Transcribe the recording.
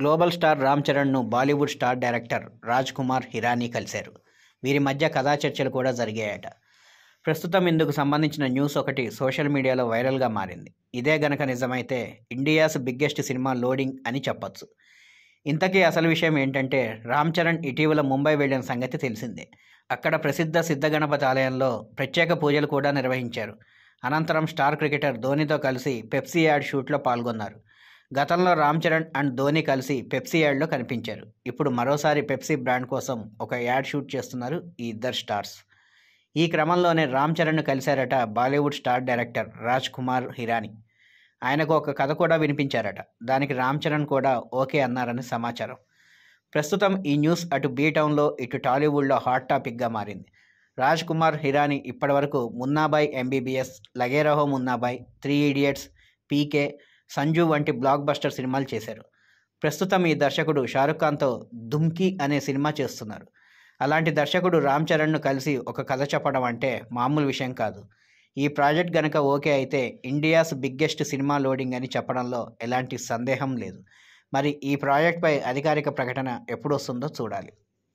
global star Ram చరణ్ను Bollywood star director Raj Kumar Hirani కలిశారు వీరి మధ్య కథా చర్చలు కూడా జరిగాయట ప్రస్తుతం ఇందుకు సంబంధించిన న్యూస్ ఒకటి సోషల్ మీడియాలో వైరల్గా మారింది ఇదే గనక నిజమైతే ఇండియాస్ బిగ్గెస్ట్ సినిమా లోడింగ్ అని చెప్పొచ్చు ఇంతకీ అసలు విషయం ఏంటంటే రామ్ చరణ్ ఇటీవల ముంబై వెళ్ళిన సంగతి తెలిసిందే అక్కడ ప్రసిద్ధ సిద్ధగణపతి ఆలయంలో ప్రత్యేక పూజలు కూడా నిర్వహించారు అనంతరం స్టార్ క్రికెటర్ ధోనితో కలిసి పెప్సీ యాడ్ షూట్లో పాల్గొన్నారు గతంలో రామ్ చరణ్ అండ్ ధోని కలిసి పెప్సీ యాడ్లో కనిపించారు ఇప్పుడు మరోసారి పెప్సీ బ్రాండ్ కోసం ఒక యాడ్ షూట్ చేస్తున్నారు ఈ ఇద్దరు స్టార్స్ ఈ క్రమంలోనే రామ్ చరణ్ను కలిశారట బాలీవుడ్ స్టార్ డైరెక్టర్ రాజ్ కుమార్ హిరాని ఆయనకు ఒక కథ కూడా వినిపించారట దానికి రామ్ చరణ్ కూడా ఓకే అన్నారని సమాచారం ప్రస్తుతం ఈ న్యూస్ అటు బీటౌన్లో ఇటు టాలీవుడ్లో హాట్ టాపిక్గా మారింది రాజ్ కుమార్ హిరాని ఇప్పటివరకు Munnabhai MBBS Lage Raho Munnabhai three idiots PK Sanju వంటి బ్లాక్ బస్టర్ సినిమాలు చేశారు ప్రస్తుతం ఈ దర్శకుడు షారుఖ్ ఖాన్తో దుమ్కి అనే సినిమా చేస్తున్నారు అలాంటి దర్శకుడు రామ్ చరణ్ను కలిసి ఒక కథ చెప్పడం అంటే మామూలు విషయం కాదు ఈ ప్రాజెక్ట్ గనక ఓకే అయితే ఇండియాస్ బిగ్గెస్ట్ సినిమా లోడింగ్ అని చెప్పడంలో ఎలాంటి సందేహం లేదు మరి ఈ ప్రాజెక్ట్పై అధికారిక ప్రకటన ఎప్పుడు వస్తుందో చూడాలి